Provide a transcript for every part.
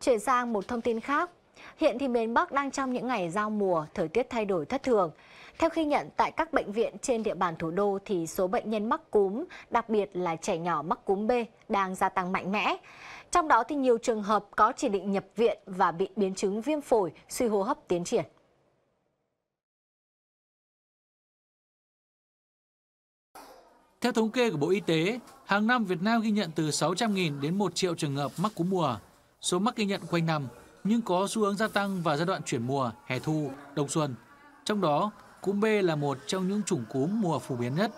Chuyển sang một thông tin khác, hiện thì miền Bắc đang trong những ngày giao mùa, thời tiết thay đổi thất thường. Theo khi nhận tại các bệnh viện trên địa bàn thủ đô thì số bệnh nhân mắc cúm, đặc biệt là trẻ nhỏ mắc cúm B đang gia tăng mạnh mẽ. Trong đó thì nhiều trường hợp có chỉ định nhập viện và bị biến chứng viêm phổi, suy hô hấp tiến triển. Theo thống kê của Bộ Y tế, hàng năm Việt Nam ghi nhận từ 600.000 đến 1 triệu trường hợp mắc cúm mùa. Số mắc ghi nhận quanh năm nhưng có xu hướng gia tăng vào giai đoạn chuyển mùa, hè thu, đông xuân. Trong đó, cúm B là một trong những chủng cúm mùa phổ biến nhất.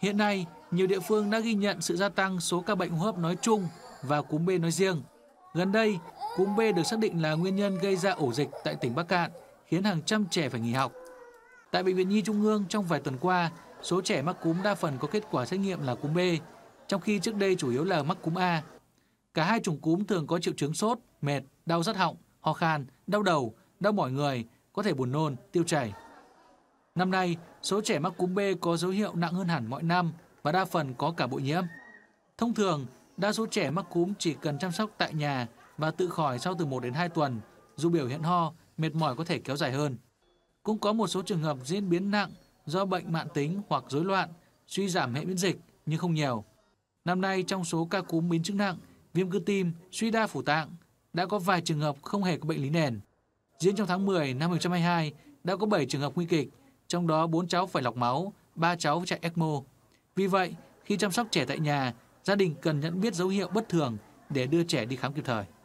Hiện nay, nhiều địa phương đã ghi nhận sự gia tăng số ca bệnh hô hấp nói chung và cúm B nói riêng. Gần đây, cúm B được xác định là nguyên nhân gây ra ổ dịch tại tỉnh Bắc Cạn, khiến hàng trăm trẻ phải nghỉ học. Tại Bệnh viện Nhi Trung ương trong vài tuần qua, số trẻ mắc cúm đa phần có kết quả xét nghiệm là cúm B, trong khi trước đây chủ yếu là mắc cúm A Cả hai chủng cúm thường có triệu chứng sốt, mệt, đau rát họng, ho khan, đau đầu, đau mỏi người, có thể buồn nôn, tiêu chảy. Năm nay, số trẻ mắc cúm B có dấu hiệu nặng hơn hẳn mọi năm và đa phần có cả bội nhiễm. Thông thường, đa số trẻ mắc cúm chỉ cần chăm sóc tại nhà và tự khỏi sau từ 1 đến 2 tuần, dù biểu hiện ho, mệt mỏi có thể kéo dài hơn. Cũng có một số trường hợp diễn biến nặng do bệnh mạng tính hoặc rối loạn, suy giảm hệ miễn dịch nhưng không nhiều. Năm nay trong số ca cúm biến chứng nặng, viêm cơ tim, suy đa phủ tạng, đã có vài trường hợp không hề có bệnh lý nền. Riêng trong tháng 10 năm 2022 đã có 7 trường hợp nguy kịch, trong đó 4 cháu phải lọc máu, 3 cháu chạy ECMO. Vì vậy, khi chăm sóc trẻ tại nhà, gia đình cần nhận biết dấu hiệu bất thường để đưa trẻ đi khám kịp thời.